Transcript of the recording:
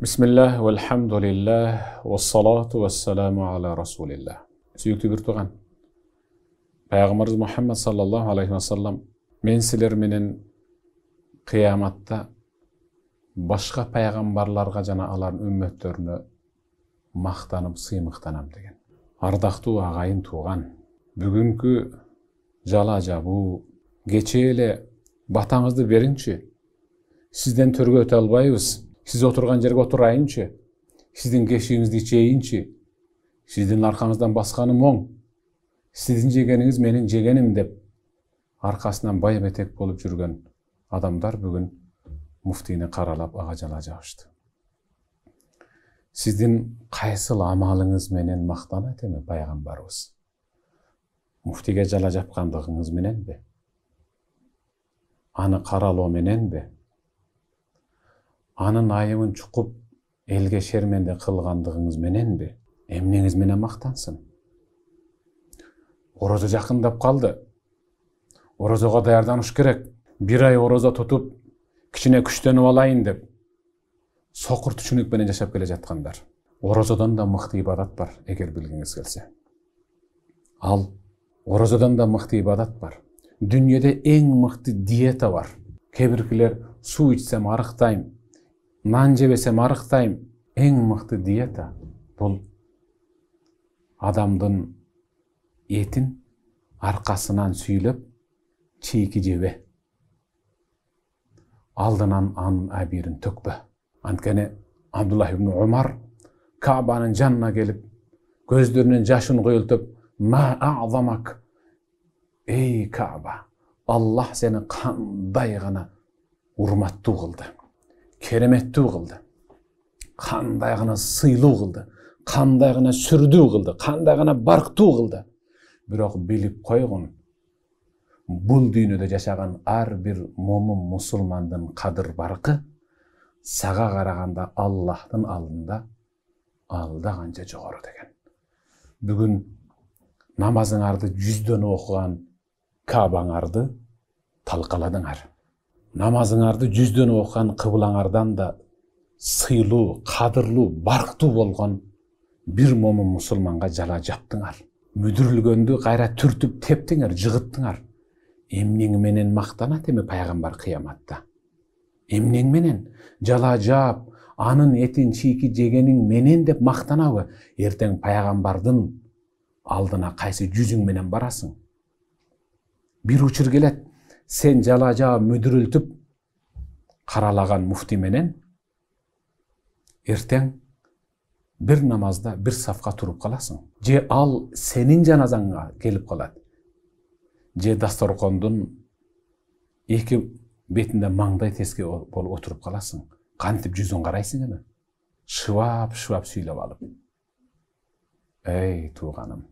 бисмиллах уалхамдулиллах уассалату уассаламу ала расулиллах сүйікті бір туған пайғамбарымыз мұхаммад саллаллаху алейхи уассалам мен сілерменен қияматта башқа пайғамбарларға жана алардын үмметтеріне мақтанып сыймықтанам деген ардақту ағайын туған бүгінгі жала жабу кечеле эле батаңызды бериңчи сізден төргө өтө албайбыз сіз отырған жерге отырайыншы сіздің кешіңізді ішейінші сіздің арқаңыздан басқаным оң сіздің жегеніңіз менің жегенім деп арқасынан байбетек болып жүрген адамдар бүгін муфтини қаралап жала жабышты сіздің қайсыл амалыңыз менен мақтан байған пайғамбарыбыз муфтиге жала жапқандығыңыз менен бе аны қаралау менен бе анын айыбын чукуп элге шерменде кылгандыгыңыз мененби эмнеңиз менен мактансын орозо жакындап калды орозого даярданыш керек бир ай орозо тутуп кичине күчтөнүп алайын деп сокур түшүнүк менен жашап келе жаткандар орозодон да мыкты ибадат бар эгер билгиңиз келсе ал орозодон да мыкты ибадат бар дүйнөдө эң мыкты диета бар кээ биркилер суу ичсем арыктайм нан жебесем арықтаймын ең мықты диета бұл адамдың етін арқасынан сүйіліп чийки жебе алдынан анын абирин төкпө анткени абдуллах ибн умар каабанын жанына келіп, көздөрүнөн жашын куюлтуп ма азамак эй кааба аллах сени кандай гана урматтуу кылды кереметтүү кылды кандай гана сыйлуу кылды кандай гана сүрдүү кылды кандай гана барктуу кылды бирок билип койгун бул дүйнөдө жашаган ар бир момун мусулмандын кадыр баркы сага караганда аллахтын алдында алда канча жогору деген бүгүн намазыңарды жүздөн окуган каабаңарды талкаладыңар намазыңарды жүзден оқыған қыбылаңардан да сыйлу қадырлу барқты болған бір момын мұсылманға жала жаптыңар мүдірілгенді қайра түртіп тептіңер жығыттыңар менен мақтанат эми пайғамбар қияматта. эмнең менен жала жаап анын етін чийки жегениң менен деп мақтанабы эртең пайгамбардын алдына қайсы жүзүң менен барасың бир учур келет сен жала жаа мүдүрүлтүп каралаган муфтий менен эртең бир намазда бир сафка туруп каласың же ал сенин жаназаңға келип калат же дасторкондун эки бетинде маңдай теске болуп отуруп каласың кантип жүзүн карайсың эми шыбап шыбап сүйлөп алып эй тууганым